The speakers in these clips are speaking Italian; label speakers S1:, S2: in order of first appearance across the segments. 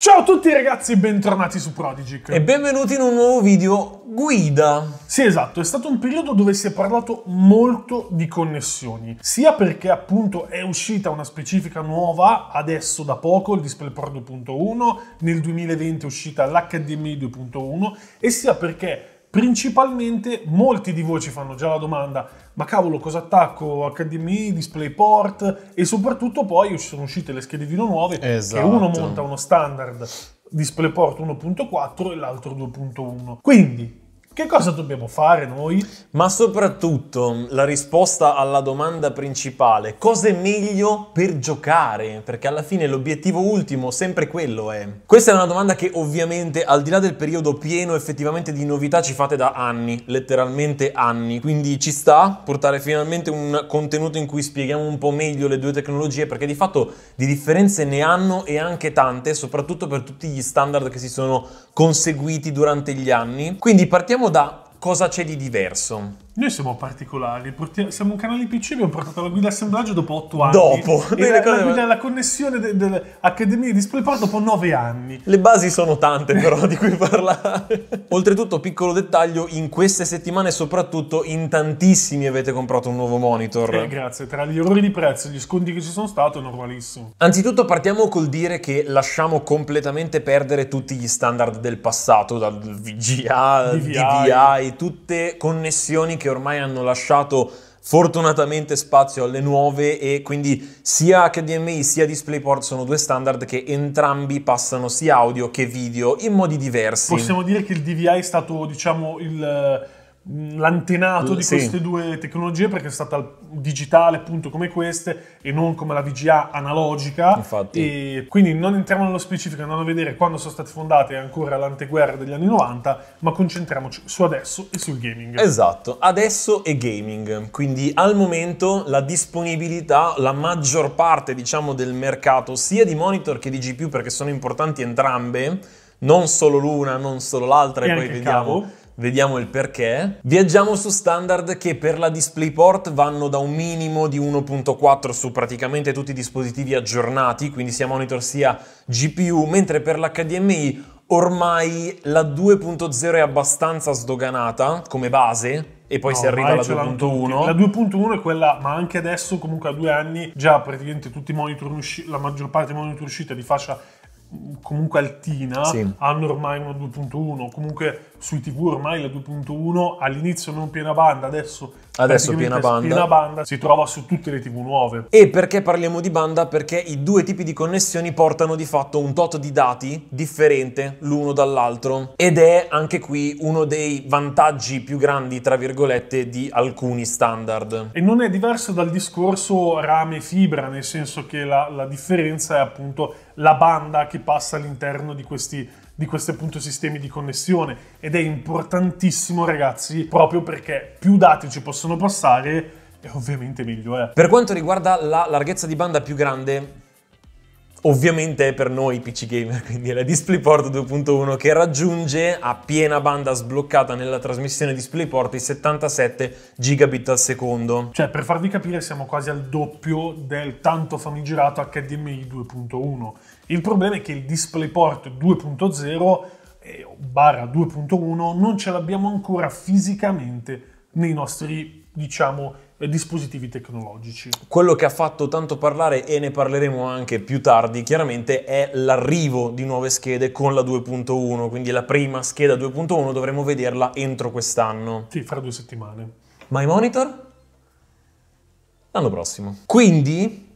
S1: Ciao a tutti ragazzi, bentornati su Prodigic. E benvenuti in un nuovo video guida. Sì, esatto, è stato un periodo dove si è parlato molto di connessioni, sia perché appunto è uscita una specifica nuova adesso da poco, il DisplayPort 2.1, nel 2020 è uscita l'HDMI 2.1 e sia perché principalmente molti di voi ci fanno già la domanda ma cavolo cosa attacco HDMI, DisplayPort e soprattutto poi sono uscite le schede schedine nuove esatto. che uno monta uno standard DisplayPort 1.4 e l'altro 2.1 quindi che cosa dobbiamo
S2: fare noi? Ma soprattutto la risposta alla domanda principale, cosa è meglio per giocare? Perché alla fine l'obiettivo ultimo sempre quello è. Questa è una domanda che ovviamente al di là del periodo pieno effettivamente di novità ci fate da anni, letteralmente anni, quindi ci sta portare finalmente un contenuto in cui spieghiamo un po' meglio le due tecnologie perché di fatto di differenze ne hanno e anche tante, soprattutto per tutti gli standard che si sono conseguiti durante gli anni. Quindi partiamo da cosa c'è di diverso. Noi siamo particolari, portiamo,
S1: siamo un canale PC, abbiamo portato la guida assemblaggio
S2: dopo 8 anni. Dopo! E la, la, guida,
S1: la connessione de, dell'Accademia di DisplayPort dopo 9 anni.
S2: Le basi sono tante però di cui parlare. Oltretutto, piccolo dettaglio, in queste settimane soprattutto in tantissimi avete comprato un nuovo monitor. Eh, grazie, tra gli errori di
S1: prezzo e gli sconti che ci sono stati è normalissimo.
S2: Anzitutto partiamo col dire che lasciamo completamente perdere tutti gli standard del passato, dal VGA, DVI, DVI tutte connessioni che che ormai hanno lasciato fortunatamente spazio alle nuove e quindi sia HDMI sia DisplayPort sono due standard che entrambi passano sia audio che video in modi diversi. Possiamo
S1: dire che il DVI è stato diciamo il l'antenato di sì. queste due tecnologie perché è stata digitale appunto come queste e non come la VGA analogica Infatti. E quindi non entriamo nello specifico andando a vedere quando sono state fondate ancora l'anteguerra degli anni 90 ma concentriamoci su adesso e sul
S2: gaming esatto adesso e gaming quindi al momento la disponibilità la maggior parte diciamo del mercato sia di monitor che di GPU perché sono importanti entrambe non solo l'una non solo l'altra e, e poi vediamo cavo Vediamo il perché. Viaggiamo su standard che per la DisplayPort vanno da un minimo di 1.4 su praticamente tutti i dispositivi aggiornati, quindi sia monitor sia GPU, mentre per l'HDMI ormai la 2.0 è abbastanza sdoganata come base, e poi no, si arriva alla 2.1. La
S1: 2.1 è quella, ma anche adesso, comunque a due anni, già praticamente tutti i monitor usciti, la maggior parte dei monitor usciti di fascia
S2: mm, comunque
S1: altina, sì. hanno ormai una 2.1, comunque sui TV ormai la 2.1
S2: all'inizio non piena banda, adesso, adesso piena, banda. piena banda si trova su tutte le TV nuove. E perché parliamo di banda? Perché i due tipi di connessioni portano di fatto un tot di dati differente l'uno dall'altro ed è anche qui uno dei vantaggi più grandi, tra virgolette, di alcuni standard.
S1: E non è diverso dal discorso rame fibra, nel senso che la, la differenza è appunto la banda che passa all'interno di questi di questi appunto sistemi di connessione ed è importantissimo ragazzi
S2: proprio perché più dati ci possono passare e ovviamente meglio è. Eh. Per quanto riguarda la larghezza di banda più grande Ovviamente è per noi PC Gamer, quindi è la DisplayPort 2.1 che raggiunge a piena banda sbloccata nella trasmissione DisplayPort i 77 gigabit al secondo.
S1: Cioè, per farvi capire, siamo quasi al doppio del tanto famigerato HDMI 2.1. Il problema è che il DisplayPort 2.0 eh, barra 2.1 non ce l'abbiamo ancora fisicamente nei nostri, diciamo, dispositivi tecnologici.
S2: Quello che ha fatto tanto parlare, e ne parleremo anche più tardi, chiaramente è l'arrivo di nuove schede con la 2.1, quindi la prima scheda 2.1 dovremo vederla entro quest'anno.
S1: Sì, fra due settimane.
S2: Ma monitor? L'anno prossimo. Quindi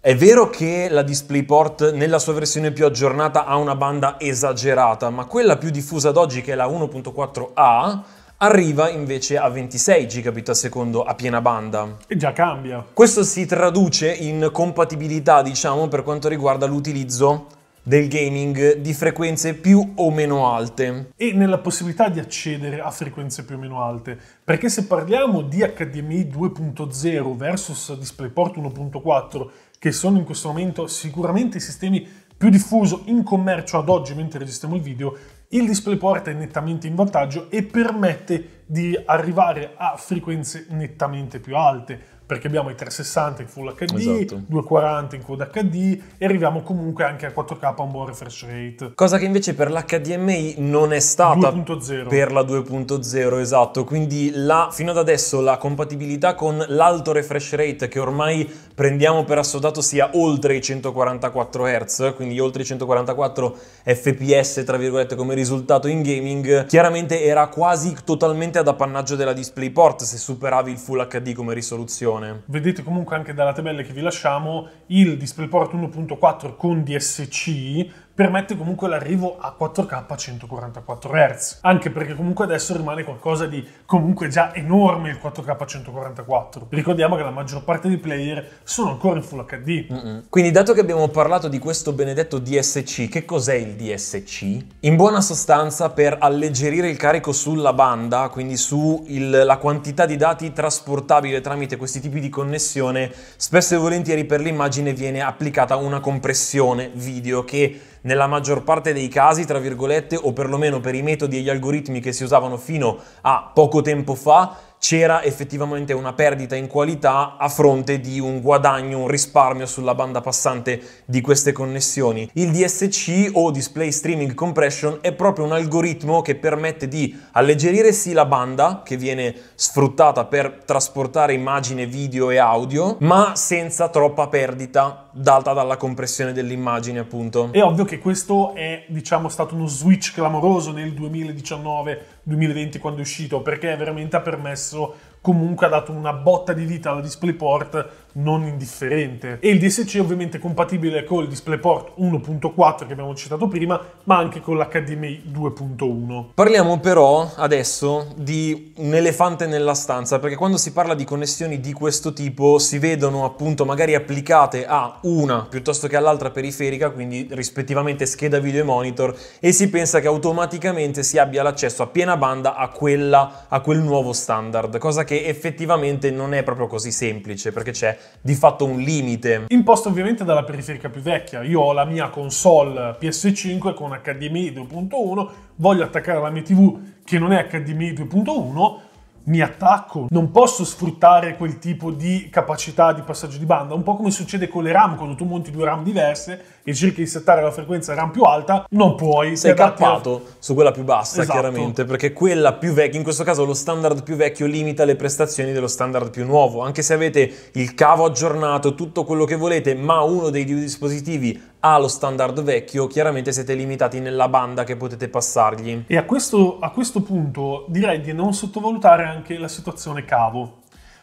S2: è vero che la DisplayPort nella sua versione più aggiornata ha una banda esagerata, ma quella più diffusa ad oggi che è la 1.4a arriva invece a 26 gigabit al secondo a piena banda. E già cambia. Questo si traduce in compatibilità, diciamo, per quanto riguarda l'utilizzo del gaming di frequenze più o meno alte.
S1: E nella possibilità di accedere a frequenze più o meno alte, perché se parliamo di HDMI 2.0 versus DisplayPort 1.4, che sono in questo momento sicuramente i sistemi più diffusi in commercio ad oggi mentre registriamo il video, il DisplayPort è nettamente in vantaggio e permette di arrivare a frequenze nettamente più alte perché abbiamo i 360 in Full HD, esatto. 240 in Quad HD e arriviamo comunque anche a 4K a un buon refresh rate.
S2: Cosa che invece per l'HDMI non è stata 2.0. per la 2.0, esatto, quindi la, fino ad adesso la compatibilità con l'alto refresh rate che ormai prendiamo per assodato sia oltre i 144 Hz, quindi oltre i 144 fps tra virgolette come risultato in gaming, chiaramente era quasi totalmente ad appannaggio della DisplayPort se superavi il Full HD come risoluzione risoluzione.
S1: Vedete comunque anche dalla tabella che vi lasciamo il DisplayPort 1.4 con DSC permette comunque l'arrivo a 4K a 144 Hz, anche perché comunque adesso rimane qualcosa di comunque già enorme il 4K a 144. Ricordiamo che la maggior parte dei player sono ancora in Full HD. Mm-mm.
S2: Quindi dato che abbiamo parlato di questo benedetto DSC, che cos'è il DSC? In buona sostanza per alleggerire il carico sulla banda, quindi sulla quantità di dati trasportabile tramite questi tipi di connessione, spesso e volentieri per l'immagine viene applicata una compressione video che nella maggior parte dei casi, tra virgolette, o perlomeno per i metodi e gli algoritmi che si usavano fino a poco tempo fa, c'era effettivamente una perdita in qualità a fronte di un guadagno, un risparmio sulla banda passante di queste connessioni. Il DSC o Display Streaming Compression è proprio un algoritmo che permette di alleggerire sì la banda che viene sfruttata per trasportare immagine, video e audio, ma senza troppa perdita data dalla compressione dell'immagine appunto. È ovvio che questo è
S1: diciamo stato uno switch clamoroso nel 2019 2020 quando è uscito perché veramente ha permesso comunque ha dato una botta di vita alla DisplayPort non indifferente. E il DSC è ovviamente compatibile col DisplayPort 1.4 che abbiamo citato prima, ma anche con l'HDMI 2.1.
S2: Parliamo però adesso di un elefante nella stanza, perché quando si parla di connessioni di questo tipo si vedono appunto magari applicate a una piuttosto che all'altra periferica, quindi rispettivamente scheda video e monitor, e si pensa che automaticamente si abbia l'accesso a piena banda a, quella, a quel nuovo standard, cosa che effettivamente non è proprio così semplice, perché c'è di fatto un limite.
S1: Imposto ovviamente dalla periferica più vecchia. Io ho la mia console PS5 con HDMI 2.1, voglio attaccare la mia TV che non è HDMI 2.1 mi attacco, non posso sfruttare quel tipo di capacità di passaggio di banda, un po' come succede con le RAM, quando tu monti due RAM diverse e cerchi di settare la frequenza RAM più alta, non puoi. Sei cappato
S2: a... su quella più bassa, esatto. chiaramente, perché quella più vecchia, in questo caso lo standard più vecchio limita le prestazioni dello standard più nuovo, anche se avete il cavo aggiornato, tutto quello che volete, ma uno dei due dispositivi ha lo standard vecchio, chiaramente siete limitati nella banda che potete passargli.
S1: E a questo, a questo punto direi di non sottovalutare anche la situazione cavo.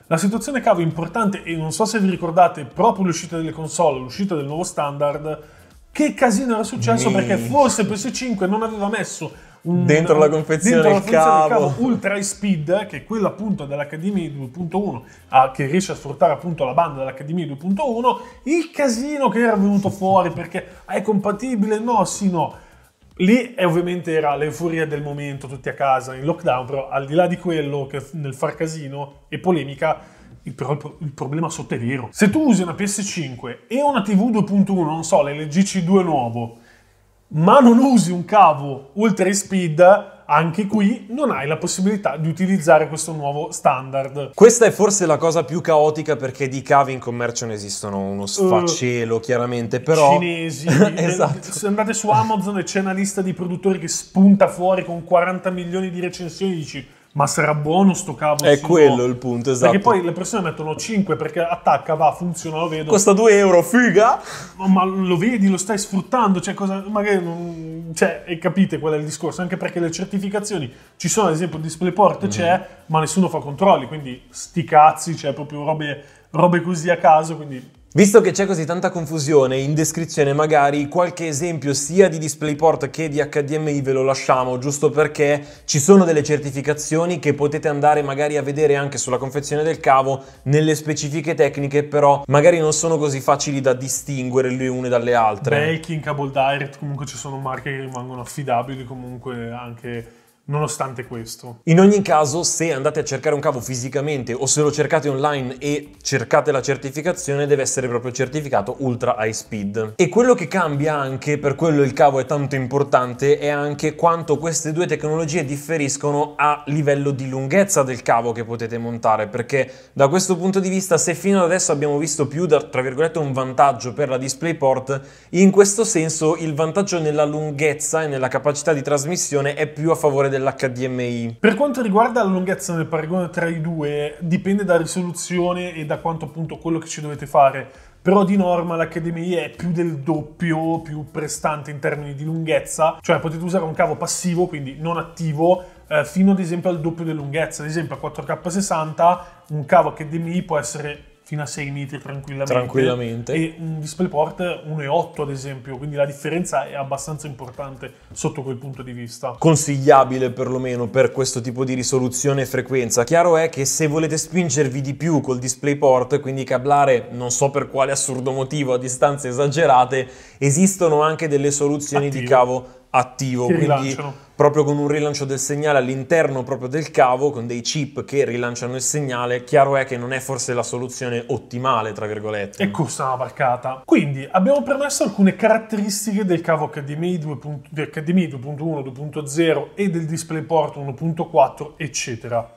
S1: La situazione cavo è importante e non so se vi ricordate proprio l'uscita delle console, l'uscita del nuovo standard, che casino era successo mm. perché forse PS5 non aveva messo dentro la confezione dentro la il cavo. cavo ultra speed che è quella appunto dell'HDMI ah, 2.1 che riesce a sfruttare appunto la banda dell'HDMI 2.1 il casino che era venuto fuori perché è compatibile no sì no Lì eh, ovviamente era l'euforia del momento, tutti a casa in lockdown, però al di là di quello che nel far casino e polemica, il, pro- il problema sotto è vero. Se tu usi una PS5 e una TV 2.1, non so, l'LG C2 nuovo, ma non usi un cavo ultra speed anche qui non hai la possibilità di utilizzare questo nuovo standard.
S2: Questa è forse la cosa più caotica perché di cavi in commercio ne esistono uno eh, sfacelo, uh, chiaramente, però... Cinesi.
S1: Eh, esatto. Se andate su Amazon e c'è una lista di produttori che spunta fuori con 40 milioni di recensioni dici ma sarà buono sto cavo? È quello no? il punto, esatto. Perché poi le persone mettono 5 perché attacca, va, funziona, lo vedo. Costa 2 euro, figa! No, ma lo vedi, lo stai sfruttando, cioè cosa, magari non... Cioè, capite qual è il discorso, anche perché le certificazioni ci sono, ad esempio il DisplayPort mm c'è, ma nessuno fa controlli, quindi sti cazzi, cioè proprio robe, robe così a caso, quindi
S2: Visto che c'è così tanta confusione, in descrizione magari qualche esempio sia di DisplayPort che di HDMI ve lo lasciamo, giusto perché ci sono delle certificazioni che potete andare magari a vedere anche sulla confezione del cavo nelle specifiche tecniche, però magari non sono così facili da distinguere le une dalle altre.
S1: Belkin, Cable Direct, comunque ci sono marche che rimangono affidabili comunque anche nonostante questo. In ogni
S2: caso, se andate a cercare un cavo fisicamente o se lo cercate online e cercate la certificazione, deve essere proprio certificato ultra high speed. E quello che cambia anche, per quello il cavo è tanto importante, è anche quanto queste due tecnologie differiscono a livello di lunghezza del cavo che potete montare, perché da questo punto di vista, se fino ad adesso abbiamo visto più da, tra virgolette, un vantaggio per la DisplayPort, in questo senso il vantaggio nella lunghezza e nella capacità di trasmissione è più a favore del dell'HDMI.
S1: Per quanto riguarda la lunghezza del paragone tra i due, dipende da risoluzione e da quanto appunto quello che ci dovete fare. Però di norma l'HDMI è più del doppio, più prestante in termini di lunghezza, cioè potete usare un cavo passivo, quindi non attivo, eh, fino ad esempio al doppio della lunghezza. Ad esempio a 4K60 un cavo HDMI può essere fino a 6 metri tranquillamente. Tranquillamente. E un mm, DisplayPort 1,8 ad esempio, quindi la differenza è abbastanza importante sotto quel punto di vista.
S2: Consigliabile perlomeno per questo tipo di risoluzione e frequenza. Chiaro è che se volete spingervi di più col DisplayPort, quindi cablare non so per quale assurdo motivo a distanze esagerate, esistono anche delle soluzioni Attivo. di cavo attivo, che quindi rilanciano proprio con un rilancio del segnale all'interno proprio del cavo, con dei chip che rilanciano il segnale, chiaro è che non è forse la soluzione ottimale, tra virgolette. E costa una barcata.
S1: Quindi abbiamo premesso alcune caratteristiche del cavo HDMI 2.1, 2.0 e del DisplayPort 1.4, eccetera.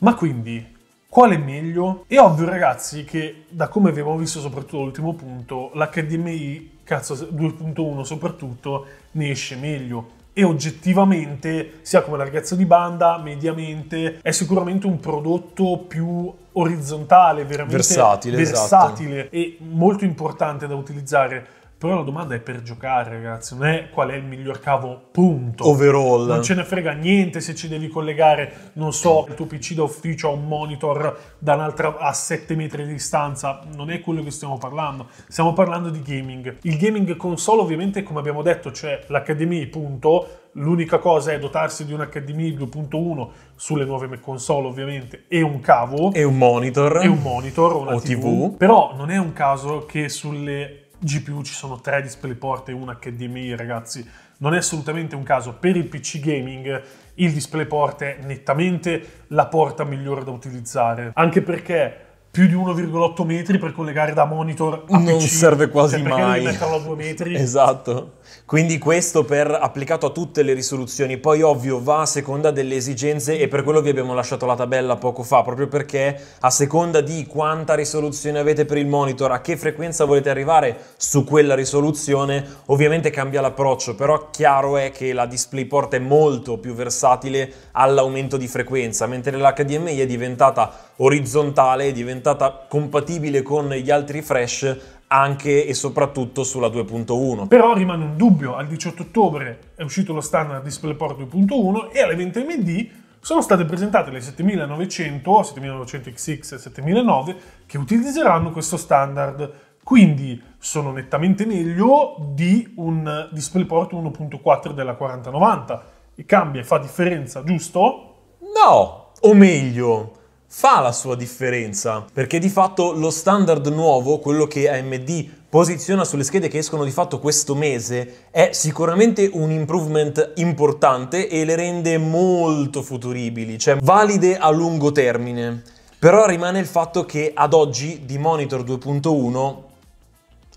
S1: Ma quindi, Qual è meglio? È ovvio ragazzi che da come abbiamo visto soprattutto l'ultimo punto, l'HDMI 2.1 soprattutto ne esce meglio e oggettivamente, sia come larghezza di banda, mediamente, è sicuramente un prodotto più orizzontale, veramente versatile, esatto. versatile esatto. e molto importante da utilizzare però la domanda è per giocare, ragazzi, non è qual è il miglior cavo, punto. Overall. Non ce ne frega niente se ci devi collegare, non so, il tuo PC d'ufficio a un monitor da un'altra a 7 metri di distanza. Non è quello che stiamo parlando. Stiamo parlando di gaming. Il gaming console, ovviamente, come abbiamo detto, c'è l'HDMI, punto. L'unica cosa è dotarsi di un HDMI 2.1 sulle nuove console, ovviamente, e un cavo. E un monitor. E un monitor o una o TV. TV. Però non è un caso che sulle GPU ci sono tre DisplayPort e una HDMI, ragazzi. Non è assolutamente un caso. Per il PC gaming il DisplayPort è nettamente la porta migliore da utilizzare, anche perché più di 1,8 metri per collegare da monitor a non PC, serve quasi cioè, mai metterlo a 2 metri
S2: esatto quindi questo per applicato a tutte le risoluzioni poi ovvio va a seconda delle esigenze e per quello vi abbiamo lasciato la tabella poco fa proprio perché a seconda di quanta risoluzione avete per il monitor a che frequenza volete arrivare su quella risoluzione ovviamente cambia l'approccio però chiaro è che la DisplayPort è molto più versatile all'aumento di frequenza mentre l'HDMI è diventata orizzontale è diventata compatibile con gli altri Fresh anche e soprattutto sulla 2.1.
S1: Però rimane un dubbio, al 18 ottobre è uscito lo standard DisplayPort 2.1 e alle 20 MD sono state presentate le 7900, 7900 XX e 7009 che utilizzeranno questo standard, quindi sono nettamente meglio di un DisplayPort 1.4 della 4090. E cambia e fa differenza, giusto? No,
S2: o meglio, fa la sua differenza, perché di fatto lo standard nuovo, quello che AMD posiziona sulle schede che escono di fatto questo mese, è sicuramente un improvement importante e le rende molto futuribili, cioè valide a lungo termine. Però rimane il fatto che ad oggi di Monitor 2.1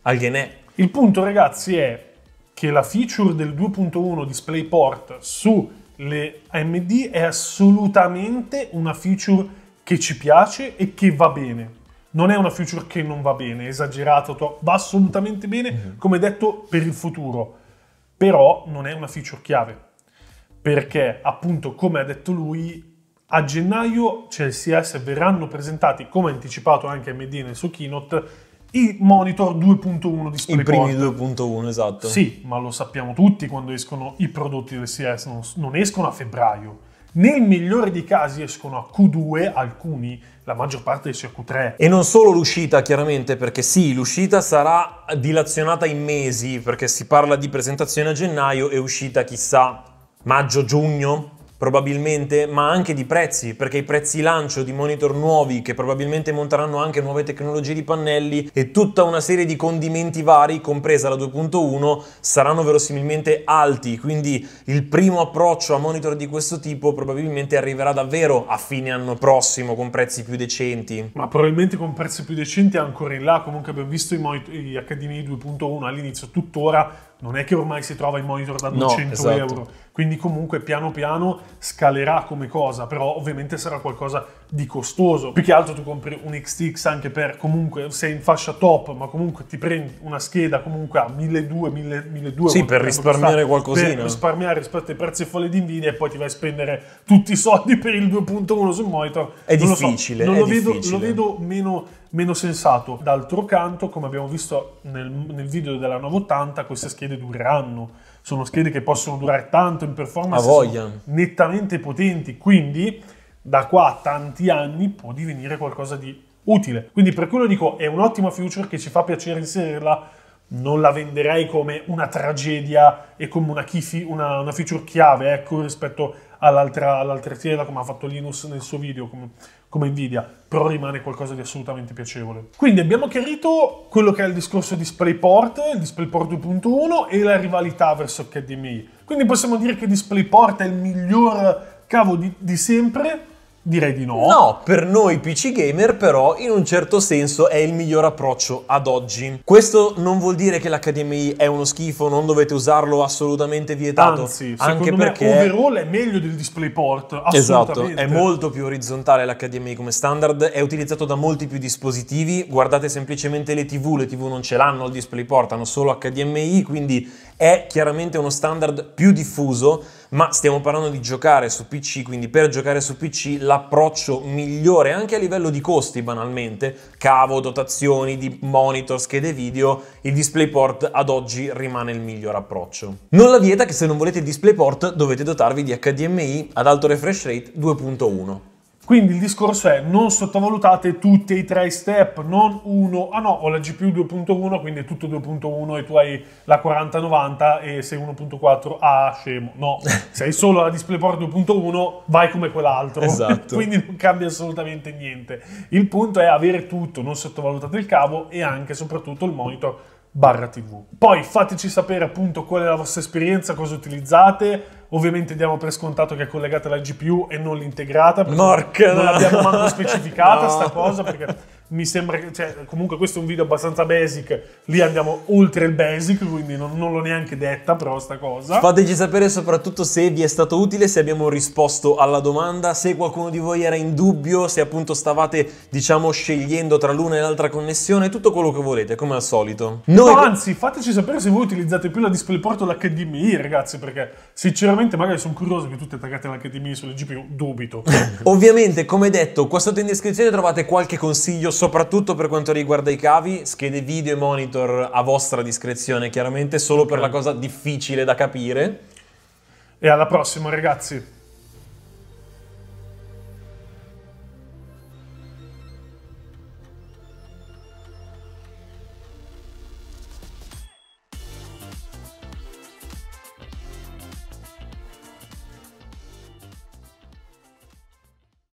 S2: alguien è. Il punto ragazzi è che la feature del
S1: 2.1 DisplayPort su le AMD è assolutamente una feature che ci piace e che va bene. Non è una feature che non va bene, esagerato, va assolutamente bene, mm-hmm. come detto, per il futuro. Però non è una feature chiave, perché appunto, come ha detto lui, a gennaio c'è verranno presentati, come anticipato anche MD nel suo keynote, i monitor 2.1 di I primi
S2: 2.1, esatto. Sì,
S1: ma lo sappiamo tutti quando escono i prodotti del CS, non escono a febbraio nel migliore dei casi escono a Q2 alcuni, la maggior parte esce a Q3. E
S2: non solo l'uscita, chiaramente, perché sì, l'uscita sarà dilazionata in mesi, perché si parla di presentazione a gennaio e uscita chissà maggio-giugno, probabilmente, ma anche di prezzi, perché i prezzi lancio di monitor nuovi che probabilmente monteranno anche nuove tecnologie di pannelli e tutta una serie di condimenti vari, compresa la 2.1, saranno verosimilmente alti, quindi il primo approccio a monitor di questo tipo probabilmente arriverà davvero a fine anno prossimo con prezzi più decenti.
S1: Ma probabilmente con prezzi più decenti ancora in là, comunque abbiamo visto i, monitor, i HDMI 2.1 all'inizio, tuttora non è che ormai si trova il monitor da 200 no, esatto. euro, quindi comunque piano piano scalerà come cosa, però ovviamente sarà qualcosa di costoso. Più che altro tu compri un XTX anche per comunque sei in fascia top, ma comunque ti prendi una scheda comunque a 1200, 1200 Sì, per risparmiare qualcosina. Per risparmiare rispetto ai prezzi folli di Nvidia e poi ti vai a spendere tutti i soldi per il 2.1 sul monitor. È non difficile, lo so. non lo, difficile. lo vedo meno meno sensato. D'altro canto, come abbiamo visto nel, nel video della 980, queste schede dureranno. Sono schede che possono durare tanto in performance, nettamente potenti, quindi da qua a tanti anni può divenire qualcosa di utile. Quindi per quello dico, è un'ottima future che ci fa piacere inserirla, non la venderei come una tragedia e come una, key, una, una feature chiave, ecco, rispetto all'altra, all'altra, azienda come ha fatto Linus nel suo video, come come Nvidia, però rimane qualcosa di assolutamente piacevole. Quindi abbiamo chiarito quello che è il discorso DisplayPort, il DisplayPort 2.1 e la rivalità verso HDMI. Quindi possiamo dire che DisplayPort è il miglior cavo di, di sempre
S2: Direi di no. No, per noi PC gamer però in un certo senso è il miglior approccio ad oggi. Questo non vuol dire che l'HDMI è uno schifo, non dovete usarlo assolutamente vietato. Anzi, anche perché overall
S1: è meglio del DisplayPort, assolutamente. Esatto, è molto
S2: più orizzontale l'HDMI come standard, è utilizzato da molti più dispositivi, guardate semplicemente le TV, le TV non ce l'hanno il DisplayPort, hanno solo HDMI, quindi è chiaramente uno standard più diffuso, ma stiamo parlando di giocare su PC, quindi per giocare su PC l'approccio migliore anche a livello di costi banalmente, cavo, dotazioni di monitor, schede video, il DisplayPort ad oggi rimane il miglior approccio. Non la vieta che se non volete il DisplayPort dovete dotarvi di HDMI ad alto refresh rate 2.1.
S1: Quindi il discorso è non sottovalutate tutti i tre step, non uno, ah no, ho la GPU 2.1, quindi è tutto 2.1 e tu hai la 4090 e sei 1.4, ah scemo, no, sei solo la DisplayPort 2.1, vai come quell'altro, esatto. quindi non cambia assolutamente niente. Il punto è avere tutto, non sottovalutate il cavo e anche e soprattutto il monitor barra TV. Poi fateci sapere appunto qual è la vostra esperienza, cosa utilizzate, Ovviamente diamo per scontato che è collegata alla GPU e non l'integrata. Morca! Non l'abbiamo manco specificata no. sta cosa perché mi sembra che, cioè, comunque questo è un video abbastanza basic, lì andiamo oltre il basic, quindi non, non l'ho neanche detta però sta cosa.
S2: Fateci sapere soprattutto se vi è stato utile, se abbiamo risposto alla domanda, se qualcuno di voi era in dubbio, se appunto stavate diciamo scegliendo tra l'una e l'altra connessione, tutto quello che volete, come al solito. Noi... No, anzi,
S1: fateci sapere se voi utilizzate più la DisplayPort o l'HDMI ragazzi, perché sinceramente sinceramente magari sono curioso che tutte attaccate all'HDMI sulle GPU, dubito.
S2: Ovviamente, come detto, qua sotto in descrizione trovate qualche consiglio, soprattutto per quanto riguarda i cavi, schede video e monitor a vostra discrezione, chiaramente, solo okay. per la cosa difficile da capire.
S1: E alla prossima, ragazzi!